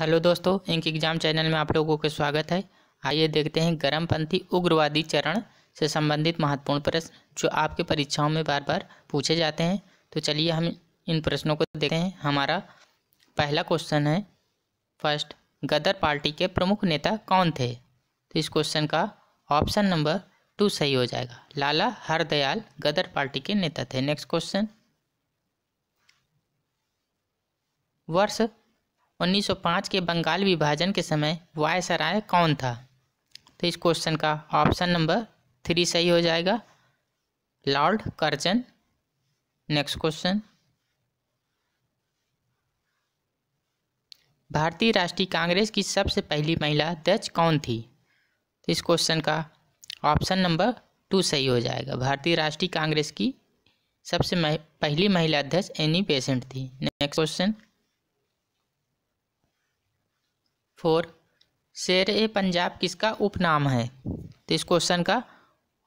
hello दोस्तों ink exam channel में आप लोगों का स्वागत है आइए देखते हैं गर्मपंथी उग्रवादी चरण से संबंधित महत्वपूर्ण प्रश्न जो आपके परीक्षाओं में बार बार पूछे जाते हैं तो चलिए हम इन प्रश्नों को देखते हैं हमारा पहला क्वेश्चन है फर्स्ट गदर पार्टी के प्रमुख नेता कौन थे तो इस क्वेश्चन का ऑप्शन नंबर टू सही हो जाएगा लाला हरदयाल गदर पार्टी के नेता थे नेक्स्ट क्वेश्चन वर्ष 1905 के बंगाल विभाजन के समय वायसराय कौन था तो इस क्वेश्चन का ऑप्शन नंबर थ्री सही हो जाएगा लॉर्ड कर्जन नेक्स्ट क्वेश्चन भारतीय राष्ट्रीय कांग्रेस की सबसे पहली महिला अध्यक्ष कौन थी तो इस क्वेश्चन का ऑप्शन नंबर टू सही हो जाएगा भारतीय राष्ट्रीय कांग्रेस की सबसे पहली महिला अध्यक्ष एनी पेशेंट थी नेक्स्ट क्वेश्चन फोर शेर ए पंजाब किसका उपनाम है तो इस क्वेश्चन का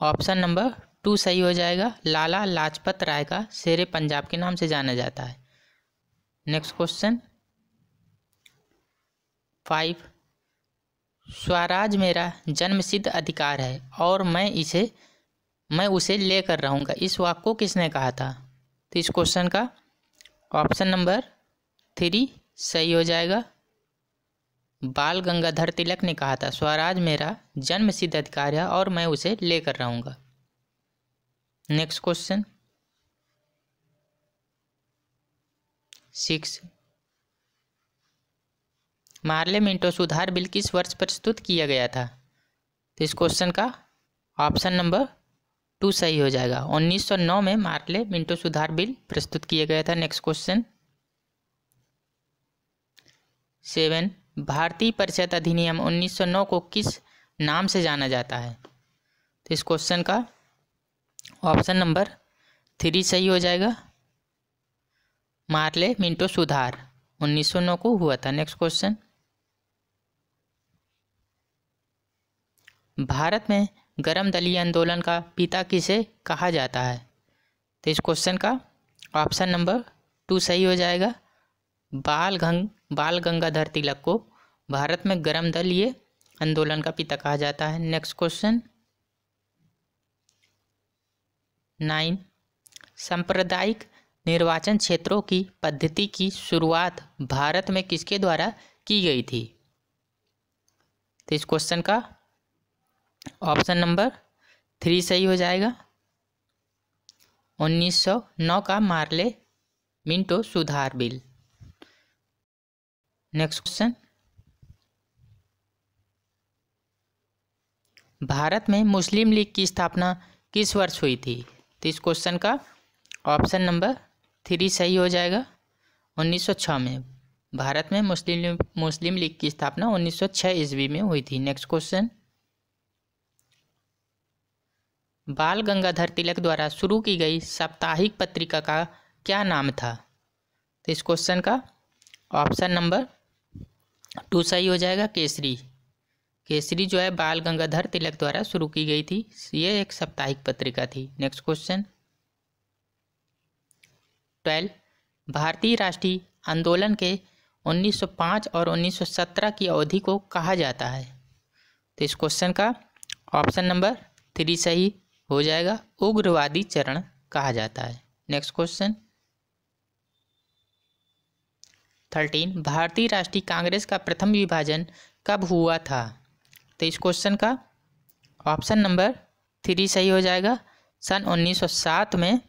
ऑप्शन नंबर टू सही हो जाएगा लाला लाजपत राय का शेर ए पंजाब के नाम से जाना जाता है नेक्स्ट क्वेश्चन फाइव स्वराज मेरा जन्मसिद्ध अधिकार है और मैं इसे मैं उसे लेकर रहूँगा इस वाक्य को किसने कहा था तो इस क्वेश्चन का ऑप्शन नंबर थ्री सही हो जाएगा बाल गंगाधर तिलक ने कहा था स्वराज मेरा जन्म सिद्ध अधिकार है और मैं उसे लेकर रहूंगा नेक्स्ट क्वेश्चन सिक्स मिंटो सुधार बिल किस वर्ष प्रस्तुत किया गया था तो इस क्वेश्चन का ऑप्शन नंबर टू सही हो जाएगा 1909 में मार्ले मिंटो सुधार बिल प्रस्तुत किया गया था नेक्स्ट क्वेश्चन सेवन भारतीय परिषद अधिनियम 1909 को किस नाम से जाना जाता है तो इस क्वेश्चन का ऑप्शन नंबर थ्री सही हो जाएगा मार्ले मिंटो सुधार 1909 को हुआ था नेक्स्ट क्वेश्चन भारत में गर्म दलीय आंदोलन का पिता किसे कहा जाता है तो इस क्वेश्चन का ऑप्शन नंबर टू सही हो जाएगा बाल गंग बाल गंगाधर तिलक को भारत में गर्म दल ये आंदोलन का पिता कहा जाता है नेक्स्ट क्वेश्चन नाइन सांप्रदायिक निर्वाचन क्षेत्रों की पद्धति की शुरुआत भारत में किसके द्वारा की गई थी तो इस क्वेश्चन का ऑप्शन नंबर थ्री सही हो जाएगा 1909 का मार्ले मिंटो सुधार बिल नेक्स्ट क्वेश्चन भारत में मुस्लिम लीग की स्थापना किस वर्ष हुई थी तो इस क्वेश्चन का ऑप्शन नंबर थ्री सही हो जाएगा 1906 में भारत में मुस्लिम मुस्लिम लीग की स्थापना 1906 ईस्वी में हुई थी नेक्स्ट क्वेश्चन बाल गंगाधर तिलक द्वारा शुरू की गई साप्ताहिक पत्रिका का क्या नाम था तो इस क्वेश्चन का ऑप्शन नंबर टू सही हो जाएगा केसरी केसरी जो है बाल गंगाधर तिलक द्वारा शुरू की गई थी ये एक साप्ताहिक पत्रिका थी नेक्स्ट क्वेश्चन ट्वेल्व भारतीय राष्ट्रीय आंदोलन के 1905 और 1917 की अवधि को कहा जाता है तो इस क्वेश्चन का ऑप्शन नंबर थ्री सही हो जाएगा उग्रवादी चरण कहा जाता है नेक्स्ट क्वेश्चन थर्टीन भारतीय राष्ट्रीय कांग्रेस का प्रथम विभाजन कब हुआ था तो इस क्वेश्चन का ऑप्शन नंबर थ्री सही हो जाएगा सन 1907 में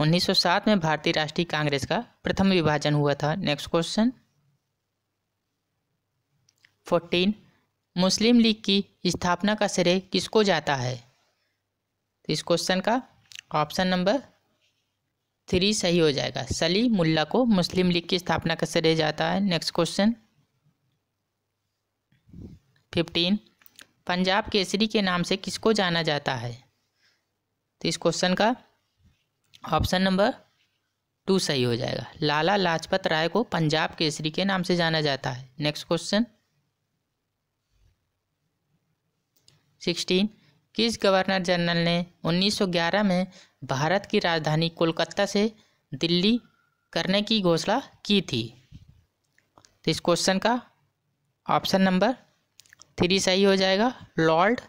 1907 में भारतीय राष्ट्रीय कांग्रेस का प्रथम विभाजन हुआ था next question fourteen Muslim League की स्थापना का श्रेय किसको जाता है तो इस क्वेश्चन का ऑप्शन नंबर थ्री सही हो जाएगा सली मुल्ला को मुस्लिम लीग की स्थापना का श्रेय जाता है next question fifteen Punjab Kesari के नाम से किसको जाना जाता है तो इस क्वेश्चन का ऑप्शन नंबर टू सही हो जाएगा लाला लाजपत राय को पंजाब केसरी के नाम से जाना जाता है नेक्स्ट क्वेश्चन सिक्सटीन किस गवर्नर जनरल ने 1911 में भारत की राजधानी कोलकाता से दिल्ली करने की घोषणा की थी तो इस क्वेश्चन का ऑप्शन नंबर थ्री सही हो जाएगा लॉर्ड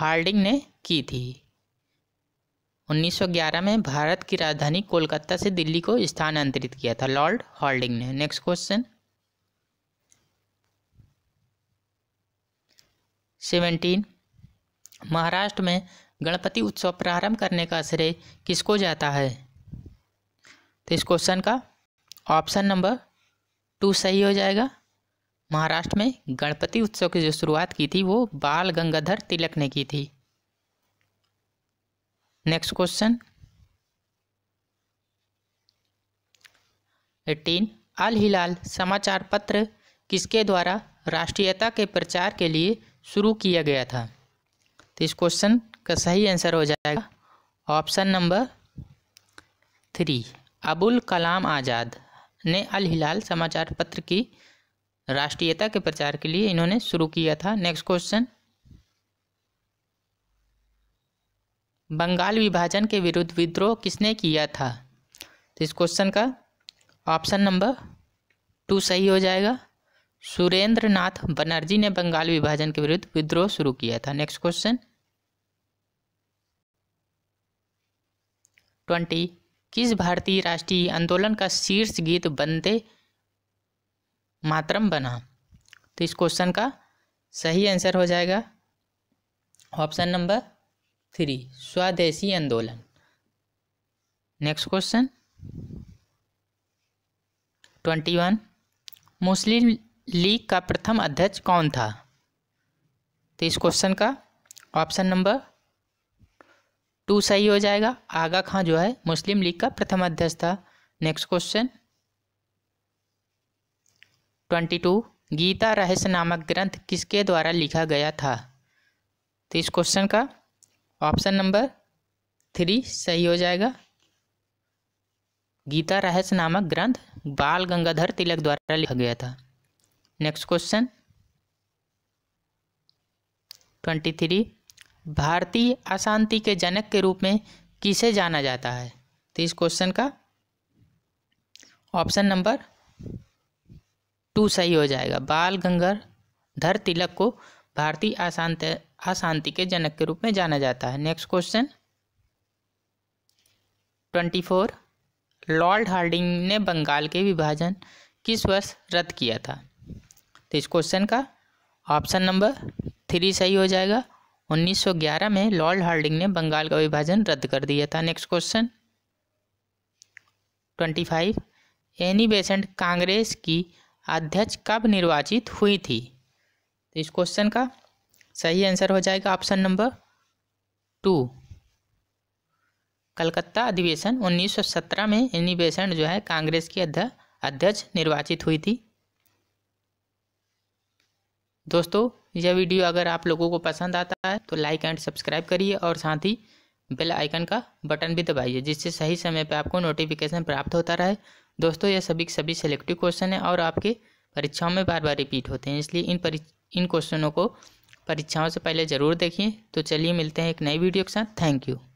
हार्डिंग ने की थी 1911 में भारत की राजधानी कोलकाता से दिल्ली को स्थानांतरित किया था लॉर्ड हॉल्डिंग ने नेक्स्ट क्वेश्चन सेवेंटीन महाराष्ट्र में गणपति उत्सव प्रारंभ करने का श्रेय किसको जाता है तो इस क्वेश्चन का ऑप्शन नंबर टू सही हो जाएगा महाराष्ट्र में गणपति उत्सव की जो शुरुआत की थी वो बाल गंगाधर तिलक ने की थी next question eighteen Al Hilal समाचार पत्र किसके द्वारा राष्ट्रीयता के प्रचार के लिए शुरू किया गया था इस क्वेश्चन का सही आंसर हो जाएगा option number three Abul Kalam Azad ने अल हिलाल समाचार पत्र की राष्ट्रीयता के प्रचार के लिए इन्होंने शुरू किया था नेक्स्ट क्वेश्चन बंगाल विभाजन के विरुद्ध विद्रोह किसने किया था तो इस क्वेश्चन का ऑप्शन नंबर टू सही हो जाएगा सुरेंद्र नाथ बनर्जी ने बंगाल विभाजन के विरुद्ध विद्रोह शुरू किया था नेक्स्ट क्वेश्चन ट्वेंटी किस भारतीय राष्ट्रीय आंदोलन का शीर्ष गीत बंदे मातरम बना तो इस क्वेश्चन का सही आंसर हो जाएगा ऑप्शन नंबर थ्री स्वदेशी आंदोलन next question twenty one Muslim League का प्रथम अध्यक्ष कौन था तो इस क्वेश्चन का ऑप्शन नंबर टू सही हो जाएगा आगा खां जो है मुस्लिम लीग का प्रथम अध्यक्ष था next question twenty two Gita Rahasya नामक ग्रंथ किसके द्वारा लिखा गया था तो इस क्वेश्चन का ऑप्शन नंबर थ्री सही हो जाएगा गीता रहस्य नामक ग्रंथ बाल गंगाधर तिलक द्वारा लिखा गया था नेक्स्ट क्वेश्चन ट्वेंटी थ्री भारतीय अशांति के जनक के रूप में किसे जाना जाता है तो इस क्वेश्चन का ऑप्शन नंबर टू सही हो जाएगा बाल धर तिलक को भारतीय अशांत अशांति के जनक के रूप में जाना जाता है next question twenty four Lord Hardinge ने बंगाल के विभाजन किस वर्ष रद्द किया था तो इस क्वेश्चन का ऑप्शन नंबर थ्री सही हो जाएगा 1911 में लॉर्ड हार्डिंग ने बंगाल का विभाजन रद्द कर दिया था next question 25 Annie Besant Congress की अध्यक्ष कब निर्वाचित हुई थी तो इस क्वेश्चन का सही आंसर हो जाएगा ऑप्शन नंबर टू कलकत्ता अधिवेशन 1917 में एनी बेसेंट जो है कांग्रेस की अध्यक्ष निर्वाचित हुई थी दोस्तों यह वीडियो अगर आप लोगों को पसंद आता है तो लाइक एंड सब्सक्राइब करिए और साथ ही बेल आइकन का बटन भी दबाइए जिससे सही समय पर आपको नोटिफिकेशन प्राप्त होता रहे दोस्तों यह सभी सभी सेलेक्टिव क्वेश्चन हैं और आपके परीक्षाओं में बार बार रिपीट होते हैं इसलिए इन इन क्वेश्चनों को परीक्षाओं से पहले ज़रूर देखिए तो चलिए मिलते हैं एक नई वीडियो के साथ थैंक यू